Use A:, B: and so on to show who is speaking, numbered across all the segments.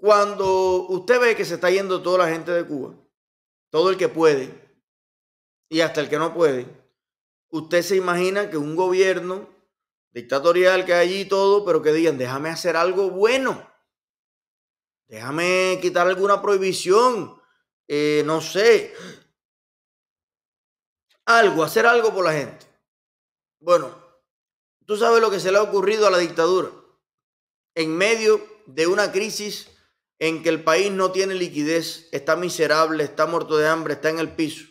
A: Cuando usted ve que se está yendo toda la gente de Cuba, todo el que puede y hasta el que no puede, usted se imagina que un gobierno dictatorial que hay allí todo, pero que digan, déjame hacer algo bueno, déjame quitar alguna prohibición, eh, no sé, algo, hacer algo por la gente. Bueno, tú sabes lo que se le ha ocurrido a la dictadura en medio de una crisis en que el país no tiene liquidez, está miserable, está muerto de hambre, está en el piso.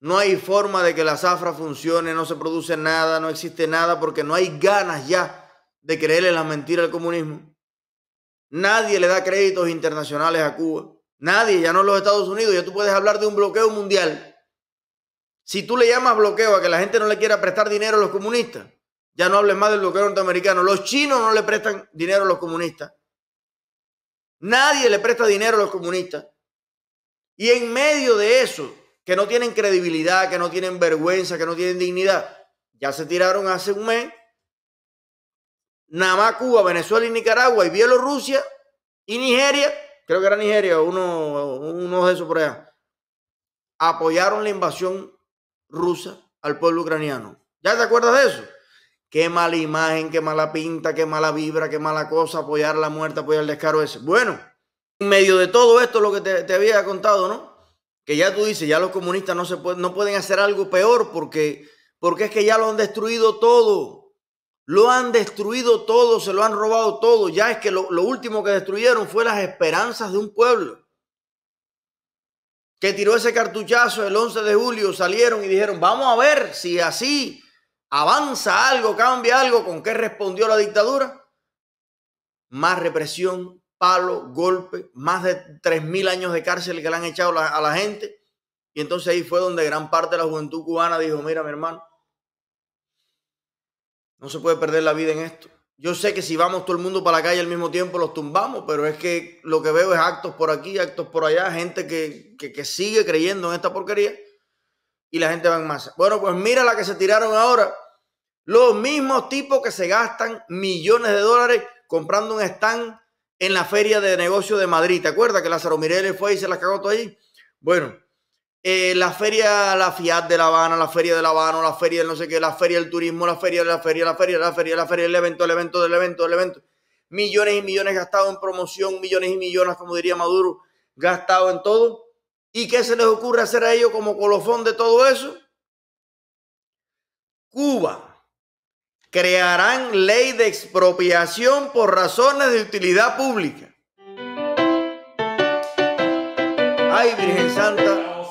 A: No hay forma de que la zafra funcione, no se produce nada, no existe nada, porque no hay ganas ya de creerle las mentiras al comunismo. Nadie le da créditos internacionales a Cuba. Nadie, ya no los Estados Unidos, ya tú puedes hablar de un bloqueo mundial. Si tú le llamas bloqueo a que la gente no le quiera prestar dinero a los comunistas, ya no hables más del bloqueo norteamericano. Los chinos no le prestan dinero a los comunistas. Nadie le presta dinero a los comunistas. Y en medio de eso, que no tienen credibilidad, que no tienen vergüenza, que no tienen dignidad, ya se tiraron hace un mes. Nada Cuba, Venezuela y Nicaragua y Bielorrusia y Nigeria, creo que era Nigeria, uno, uno de esos por allá, apoyaron la invasión rusa al pueblo ucraniano. ¿Ya te acuerdas de eso? Qué mala imagen, qué mala pinta, qué mala vibra, qué mala cosa, apoyar la muerte, apoyar el descaro ese. Bueno, en medio de todo esto, lo que te, había contado, ¿no? Que ya tú dices, ya los comunistas no, se pueden hacer algo peor porque, porque es que ya lo han destruido todo. Lo han destruido todo, se lo han robado todo. Ya es que lo, lo, último que destruyeron fue las esperanzas de un pueblo. Que tiró ese cartuchazo el 11 de julio, salieron y dijeron, vamos a ver si así avanza algo, cambia algo, ¿con qué respondió la dictadura? Más represión, palo, golpe, más de 3.000 años de cárcel que le han echado a la gente. Y entonces ahí fue donde gran parte de la juventud cubana dijo, mira mi hermano, no se puede perder la vida en esto. Yo sé que si vamos todo el mundo para la calle al mismo tiempo los tumbamos, pero es que lo que veo es actos por aquí, actos por allá, gente que, que sigue creyendo en esta porquería y la gente va en masa. Bueno, pues mira la que se tiraron ahora los mismos tipos que se gastan millones de dólares comprando un stand en la feria de negocios de Madrid. ¿Te acuerdas que Lázaro Mireles fue y se las cagó todo ahí? Bueno, eh, la feria, la Fiat de La Habana, la feria de La Habana, la feria del no sé qué, la feria del turismo, la feria de la feria, la feria, la feria, la feria del evento, el evento, del evento, el evento. Millones y millones gastados en promoción, millones y millones, como diría Maduro, gastados en todo. ¿Y qué se les ocurre hacer a ellos como colofón de todo eso? Cuba, crearán ley de expropiación por razones de utilidad pública. Ay, Virgen Santa,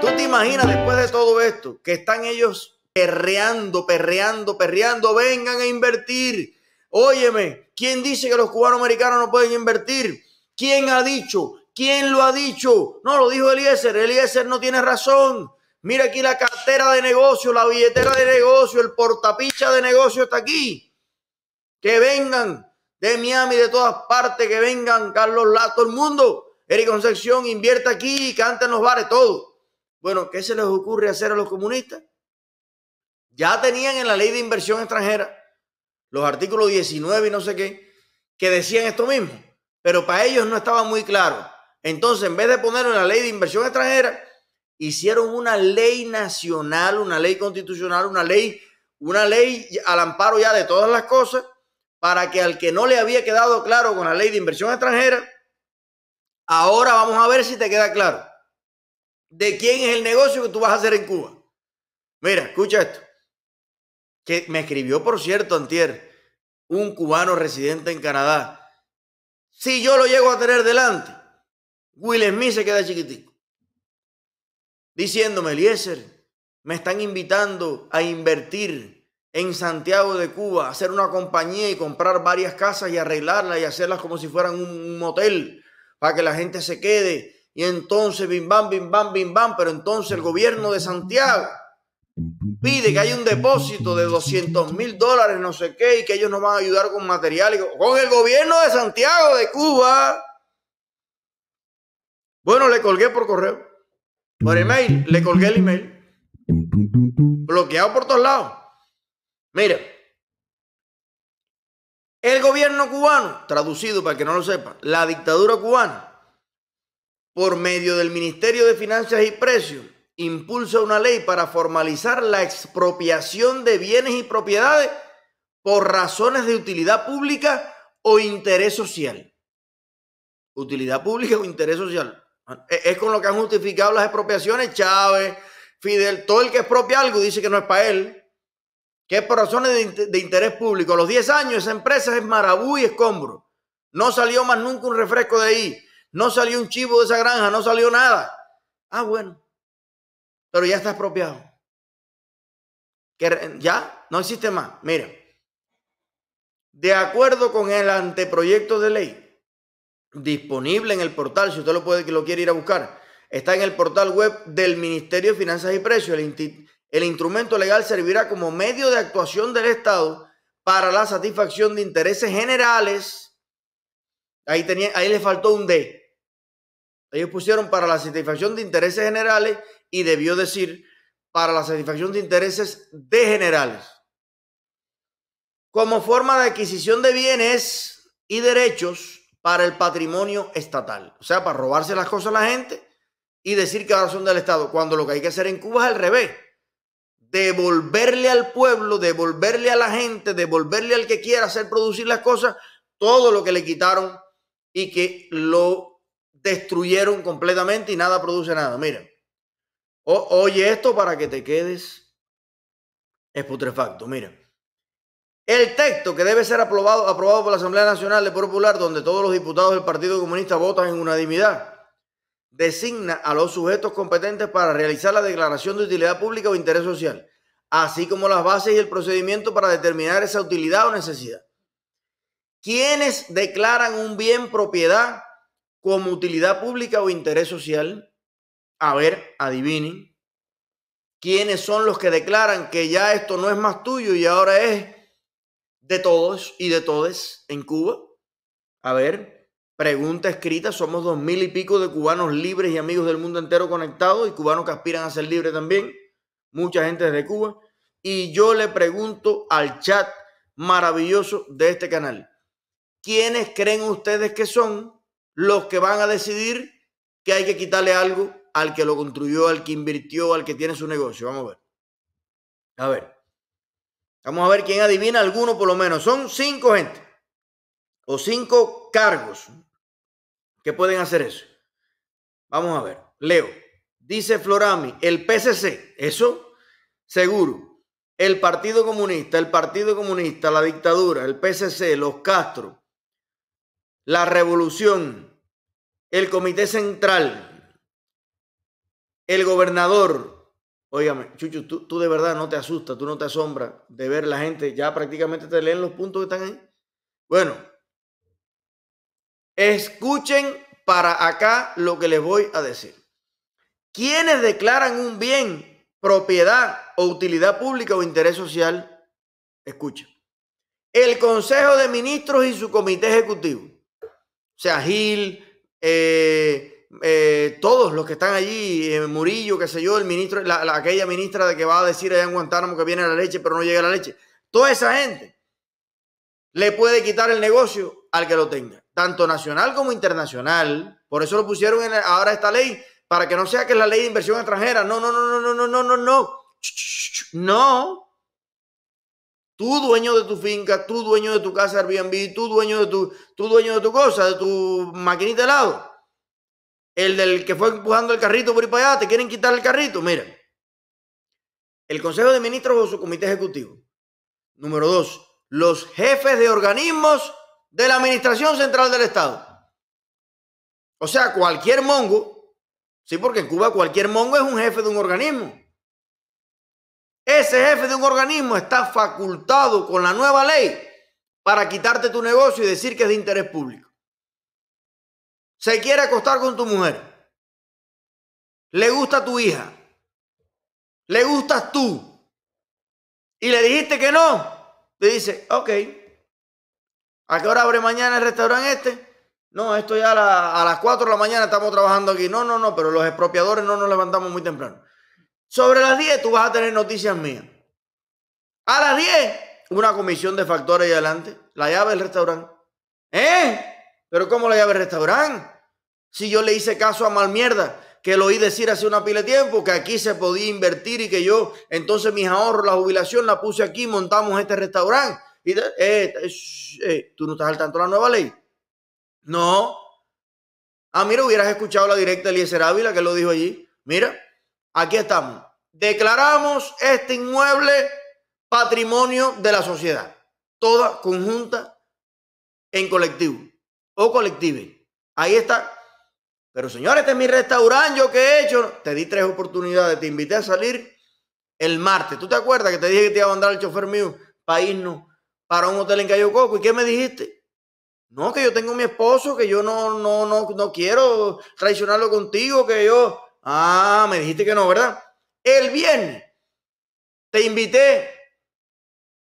A: tú te imaginas después de todo esto que están ellos perreando, perreando, perreando, vengan a invertir. Óyeme, ¿quién dice que los cubanos americanos no pueden invertir? ¿Quién ha dicho? ¿Quién lo ha dicho? No, lo dijo Eliezer. Eliezer no tiene razón. Mira aquí la cartera de negocio, la billetera de negocio, el portapicha de negocio está aquí. Que vengan de Miami, de todas partes, que vengan Carlos Lato, todo el mundo. Eric Concepción invierte aquí, canta en los bares, todo. Bueno, ¿qué se les ocurre hacer a los comunistas? Ya tenían en la ley de inversión extranjera los artículos 19 y no sé qué, que decían esto mismo, pero para ellos no estaba muy claro. Entonces, en vez de ponerlo en la ley de inversión extranjera, hicieron una ley nacional, una ley constitucional, una ley, una ley al amparo ya de todas las cosas, para que al que no le había quedado claro con la ley de inversión extranjera, ahora vamos a ver si te queda claro de quién es el negocio que tú vas a hacer en Cuba. Mira, escucha esto. Que me escribió, por cierto, Antier, un cubano residente en Canadá. Si yo lo llego a tener delante, Will Smith se queda chiquitico diciéndome, Eliezer, me están invitando a invertir en Santiago de Cuba, hacer una compañía y comprar varias casas y arreglarlas y hacerlas como si fueran un motel para que la gente se quede. Y entonces, bim bam, bim bam, bim bam, pero entonces el gobierno de Santiago pide que hay un depósito de 200 mil dólares, no sé qué, y que ellos nos van a ayudar con material. Y con el gobierno de Santiago de Cuba. Bueno, le colgué por correo. Por email, le colgué el email. Bloqueado por todos lados. Mira, el gobierno cubano, traducido para que no lo sepa, la dictadura cubana, por medio del Ministerio de Finanzas y Precios, impulsa una ley para formalizar la expropiación de bienes y propiedades por razones de utilidad pública o interés social. Utilidad pública o interés social. Ah, es con lo que han justificado las expropiaciones Chávez, Fidel, todo el que expropia algo dice que no es para él, que es por razones de, interés público. A los 10 años esa empresa es marabú y escombro. No salió más nunca un refresco de ahí, no salió un chivo de esa granja, no salió nada. Ah, bueno, pero ya está expropiado. ya no existe más. Mira, de acuerdo con el anteproyecto de ley, disponible en el portal, si usted lo, puede, lo quiere ir a buscar. Está en el portal web del Ministerio de Finanzas y Precios. El, el instrumento legal servirá como medio de actuación del Estado para la satisfacción de intereses generales. Ahí, tenía, ahí le faltó un D. Ellos pusieron para la satisfacción de intereses generales y debió decir para la satisfacción de intereses de generales. Como forma de adquisición de bienes y derechos para el patrimonio estatal. O sea, para robarse las cosas a la gente y decir que ahora son del Estado, cuando lo que hay que hacer en Cuba es al revés. Devolverle al pueblo, devolverle a la gente, devolverle al que quiera hacer producir las cosas, todo lo que le quitaron y que lo destruyeron completamente y nada produce nada. Miren, oye esto para que te quedes es putrefacto. Miren, el texto que debe ser aprobado, aprobado por la Asamblea Nacional de Popular, donde todos los diputados del Partido Comunista votan en unanimidad, designa a los sujetos competentes para realizar la declaración de utilidad pública o interés social, así como las bases y el procedimiento para determinar esa utilidad o necesidad. Quienes declaran un bien propiedad como utilidad pública o interés social? A ver, adivinen. ¿Quiénes son los que declaran que ya esto no es más tuyo y ahora es de todos y de todes en Cuba. A ver, pregunta escrita, somos dos mil y pico de cubanos libres y amigos del mundo entero conectados y cubanos que aspiran a ser libres también, mucha gente desde Cuba. Y yo le pregunto al chat maravilloso de este canal, ¿quiénes creen ustedes que son los que van a decidir que hay que quitarle algo al que lo construyó, al que invirtió, al que tiene su negocio? Vamos a ver. A ver. Vamos a ver quién adivina alguno por lo menos. Son cinco gente o cinco cargos que pueden hacer eso. Vamos a ver. Leo. Dice Florami, el PCC, eso seguro. El Partido Comunista, el Partido Comunista, la dictadura, el PCC, los Castro, la revolución, el Comité Central, el gobernador, Óigame, Chuchu, tú, de verdad no te asustas, tú no te asombras de ver la gente, ya prácticamente te leen los puntos que están ahí. Bueno, escuchen para acá lo que les voy a decir. Quienes declaran un bien, propiedad o utilidad pública o interés social, escuchen. El Consejo de Ministros y su Comité Ejecutivo, o sea, Gil, eh, eh, todos los que están allí, eh, Murillo, qué sé yo, el ministro, aquella ministra de que va a decir allá en Guantánamo que viene la leche, pero no llega la leche. Toda esa gente le puede quitar el negocio al que lo tenga, tanto nacional como internacional. Por eso lo pusieron en ahora esta ley, para que no sea que es la ley de inversión extranjera. No, no, no, no, no, no, no, no. No. Tú dueño de tu finca, tú dueño de tu casa Airbnb, tú dueño de tu, tú dueño de tu cosa, de tu maquinita de lado el del que fue empujando el carrito por ahí para allá, te quieren quitar el carrito. Mira, el Consejo de Ministros o su Comité Ejecutivo. Número dos, los jefes de organismos de la Administración Central del Estado. O sea, cualquier mongo, sí, porque en Cuba cualquier mongo es un jefe de un organismo. Ese jefe de un organismo está facultado con la nueva ley para quitarte tu negocio y decir que es de interés público se quiere acostar con tu mujer, le gusta tu hija, le gustas tú, y le dijiste que no, te dice, ok, ¿a qué hora abre mañana el restaurante este? No, esto ya a, a las 4 de la mañana estamos trabajando aquí. No, no, no, pero los expropiadores no nos levantamos muy temprano. Sobre las 10 tú vas a tener noticias mías. A las 10, una comisión de factores y adelante, la llave del restaurante. ¿Eh? Pero ¿cómo la llave el restaurante? Si yo le hice caso a mal mierda, que lo oí decir hace una pila de tiempo, que aquí se podía invertir y que yo entonces mis ahorros, la jubilación la puse aquí, montamos este restaurante. Y eh, eh, eh, ¿Tú no estás al tanto de la nueva ley? No. Ah, mira, hubieras escuchado la directa de Eliezer Ávila que lo dijo allí. Mira, aquí estamos. Declaramos este inmueble patrimonio de la sociedad, toda conjunta en colectivo o colectivo. Ahí está. Pero señores, este es mi restaurante, yo que he hecho. Te di tres oportunidades, te invité a salir el martes. ¿Tú te acuerdas que te dije que te iba a mandar el chofer mío para irnos para un hotel en Cayo Coco? ¿Y qué me dijiste? No, que yo tengo mi esposo, que yo no, no, no, no quiero traicionarlo contigo, que yo. Ah, me dijiste que no, ¿verdad? El viernes te invité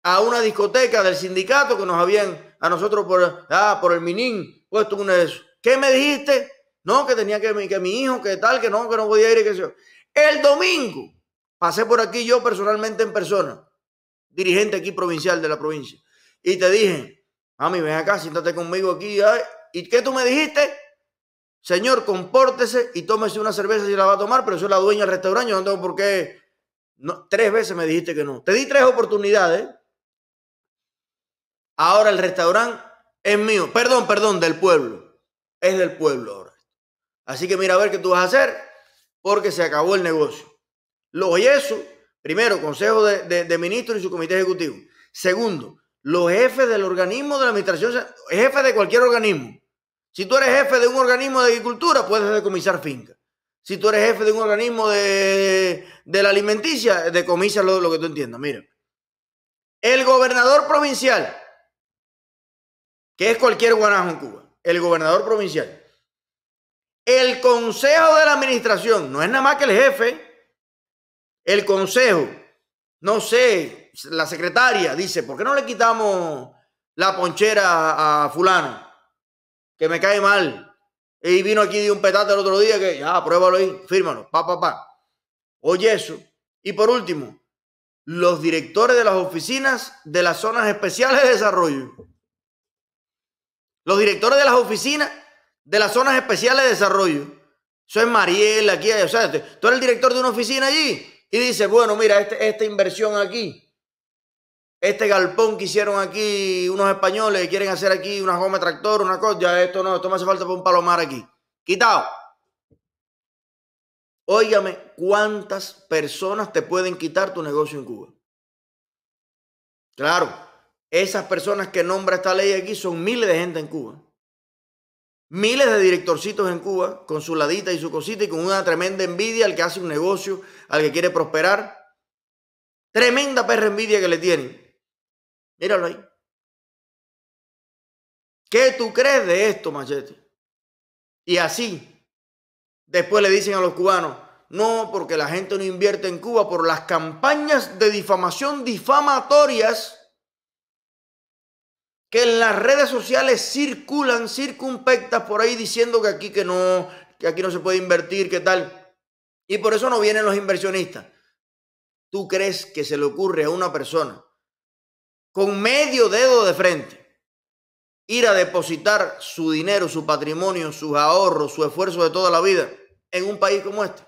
A: a una discoteca del sindicato que nos habían a nosotros por, ah, por el minín, pues tú eso. ¿Qué me dijiste? No, que tenía que, que mi hijo, que tal, que no, que no podía ir, que eso. El domingo pasé por aquí yo personalmente en persona, dirigente aquí provincial de la provincia, y te dije, mami, ven acá, siéntate conmigo aquí. ¿Y qué tú me dijiste? Señor, compórtese y tómese una cerveza si la va a tomar, pero soy la dueña del restaurante, yo no tengo por qué. tres veces me dijiste que no. Te di tres oportunidades. Ahora el restaurante es mío. Perdón, perdón, del pueblo. Es del pueblo ahora. Así que mira a ver qué tú vas a hacer porque se acabó el negocio. Los eso primero, Consejo de, de, Ministros y su Comité Ejecutivo. Segundo, los jefes del organismo de la administración, jefe de cualquier organismo. Si tú eres jefe de un organismo de agricultura, puedes decomisar finca. Si tú eres jefe de un organismo de, de la alimenticia, decomisa lo, lo que tú entiendas. Mira, el gobernador provincial que es cualquier guanajo en Cuba, el gobernador provincial, el consejo de la administración, no es nada más que el jefe, el consejo, no sé, la secretaria dice, ¿por qué no le quitamos la ponchera a fulano? Que me cae mal. Y vino aquí de un petate el otro día que, ya, pruébalo ahí, fírmalo, pa, pa, pa. Oye eso. Y por último, los directores de las oficinas de las zonas especiales de desarrollo. Los directores de las oficinas de las zonas especiales de desarrollo. Eso es Mariel, aquí, o sea, tú eres el director de una oficina allí y dices, bueno, mira, este, esta inversión aquí, este galpón que hicieron aquí unos españoles que quieren hacer aquí una goma tractor, una cosa, ya esto no, esto me hace falta para un palomar aquí. Quitado. Óigame, ¿cuántas personas te pueden quitar tu negocio en Cuba? Claro, esas personas que nombra esta ley aquí son miles de gente en Cuba. Miles de directorcitos en Cuba con su ladita y su cosita y con una tremenda envidia al que hace un negocio, al que quiere prosperar. Tremenda perra envidia que le tienen. Míralo ahí. ¿Qué tú crees de esto, Machete? Y así, después le dicen a los cubanos, no, porque la gente no invierte en Cuba por las campañas de difamación difamatorias que en las redes sociales circulan circunpectas por ahí diciendo que aquí que no, que aquí no se puede invertir, que tal. Y por eso no vienen los inversionistas. ¿Tú crees que se le ocurre a una persona con medio dedo de frente ir a depositar su dinero, su patrimonio, sus ahorros, su esfuerzo de toda la vida en un país como este?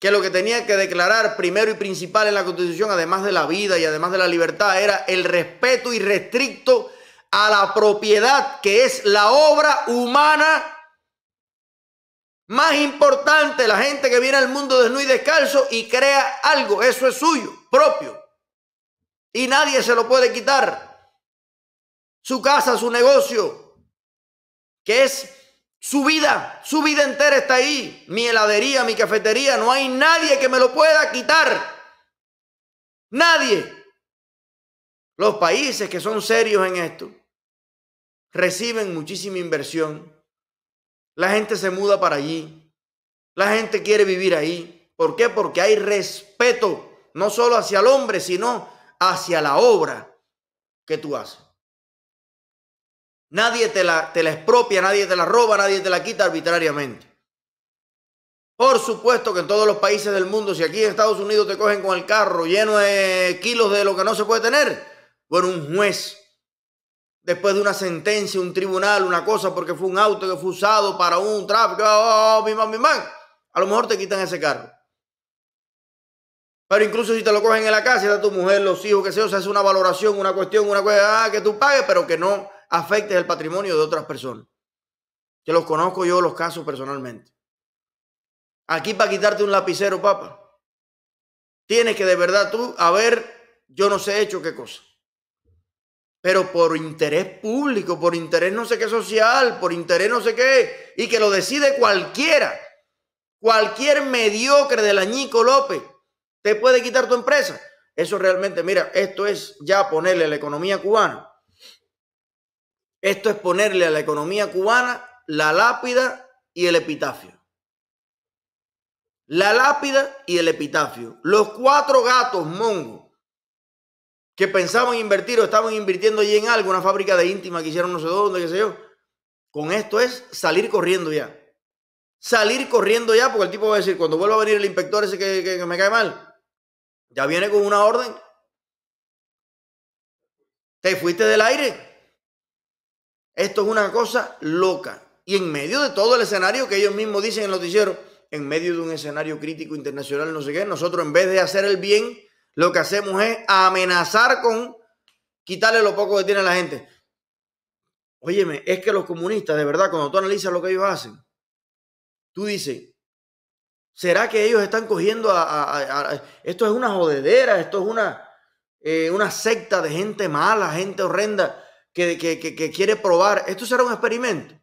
A: que lo que tenía que declarar primero y principal en la Constitución, además de la vida y además de la libertad, era el respeto irrestricto a la propiedad, que es la obra humana más importante. La gente que viene al mundo desnudo y descalzo y crea algo, eso es suyo, propio. Y nadie se lo puede quitar. Su casa, su negocio, que es su vida, su vida entera está ahí. Mi heladería, mi cafetería, no hay nadie que me lo pueda quitar. Nadie. Los países que son serios en esto reciben muchísima inversión. La gente se muda para allí. La gente quiere vivir ahí. ¿Por qué? Porque hay respeto, no solo hacia el hombre, sino hacia la obra que tú haces. Nadie te la, te expropia, nadie te la roba, nadie te la quita arbitrariamente. Por supuesto que en todos los países del mundo, si aquí en Estados Unidos te cogen con el carro lleno de kilos de lo que no se puede tener, bueno, un juez, después de una sentencia, un tribunal, una cosa, porque fue un auto que fue usado para un tráfico, oh, oh, oh, mi mamá, mi mamá! a lo mejor te quitan ese carro. Pero incluso si te lo cogen en la casa, a tu mujer, los hijos, que sea, o sea, es una valoración, una cuestión, una cosa, ah, que tú pagues, pero que no afectes el patrimonio de otras personas. Que los conozco yo los casos personalmente. Aquí para quitarte un lapicero, papá, tienes que de verdad tú a ver. yo no sé hecho qué cosa. Pero por interés público, por interés no sé qué social, por interés no sé qué, y que lo decide cualquiera, cualquier mediocre del añico López, te puede quitar tu empresa. Eso realmente, mira, esto es ya ponerle la economía cubana esto es ponerle a la economía cubana la lápida y el epitafio. La lápida y el epitafio. Los cuatro gatos mongo que pensaban invertir o estaban invirtiendo allí en algo, una fábrica de íntima que hicieron no sé dónde, qué sé yo. Con esto es salir corriendo ya. Salir corriendo ya, porque el tipo va a decir, cuando vuelva a venir el inspector ese que, que me cae mal, ya viene con una orden. Te fuiste del aire. Esto es una cosa loca. Y en medio de todo el escenario que ellos mismos dicen en el noticiero, en medio de un escenario crítico internacional, no sé qué, nosotros en vez de hacer el bien, lo que hacemos es amenazar con quitarle lo poco que tiene la gente. Óyeme, es que los comunistas, de verdad, cuando tú analizas lo que ellos hacen, tú dices, ¿será que ellos están cogiendo a... esto es una jodedera, esto es una, eh, una secta de gente mala, gente horrenda que, quiere probar. Esto será un experimento.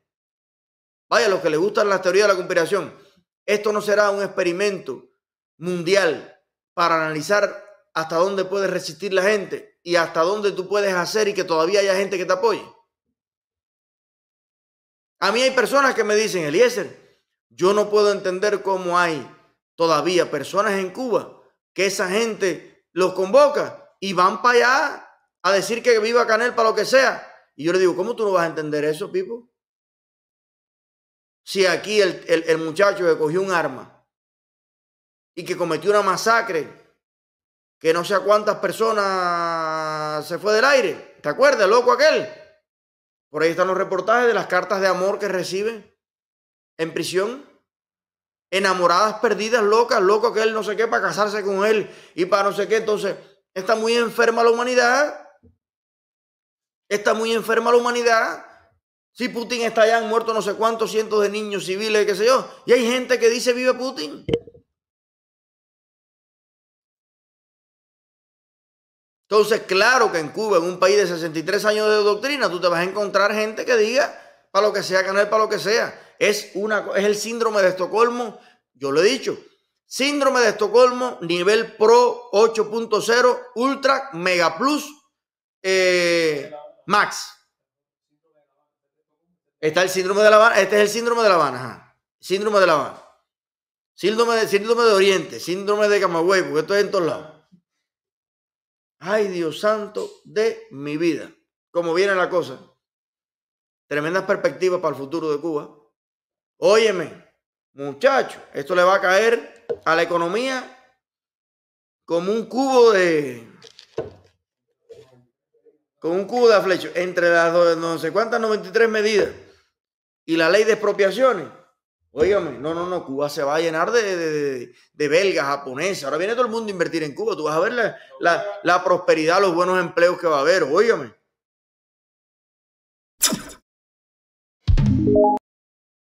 A: Vaya, los que les gustan las teorías de la conspiración, esto no será un experimento mundial para analizar hasta dónde puede resistir la gente y hasta dónde tú puedes hacer y que todavía haya gente que te apoye. A mí hay personas que me dicen, Eliezer, yo no puedo entender cómo hay todavía personas en Cuba que esa gente los convoca y van para allá a decir que viva Canel para lo que sea. Y yo le digo, ¿cómo tú no vas a entender eso, Pipo? Si aquí el, el, muchacho que cogió un arma y que cometió una masacre, que no sé a cuántas personas se fue del aire. ¿Te acuerdas, loco aquel? Por ahí están los reportajes de las cartas de amor que recibe en prisión. Enamoradas perdidas, locas, loco aquel, no sé qué, para casarse con él y para no sé qué. Entonces, está muy enferma la humanidad Está muy enferma la humanidad. Si Putin está allá, han muerto no sé cuántos cientos de niños civiles, qué sé yo. Y hay gente que dice vive Putin. Entonces, claro que en Cuba, en un país de 63 años de doctrina, tú te vas a encontrar gente que diga, para lo que sea, que no es para lo que sea. Es, una, es el síndrome de Estocolmo, yo lo he dicho. Síndrome de Estocolmo, nivel Pro 8.0, Ultra, Mega Plus. Eh, Max. Está el síndrome de La Habana. Este es el síndrome de La Habana. Síndrome de La Habana. Síndrome de, síndrome de Oriente. Síndrome de Camagüey. Porque esto es en todos lados. Ay, Dios santo de mi vida. Como viene la cosa. Tremendas perspectivas para el futuro de Cuba. Óyeme, muchacho, esto le va a caer a la economía como un cubo de, con un cubo de Flecho, entre las no sé cuántas 93 medidas y la ley de expropiaciones, Óigame, no, no, no, Cuba se va a llenar de, de, belgas, japoneses. Ahora viene todo el mundo a invertir en Cuba. Tú vas a ver la, la prosperidad, los buenos empleos que va a haber. Óigame.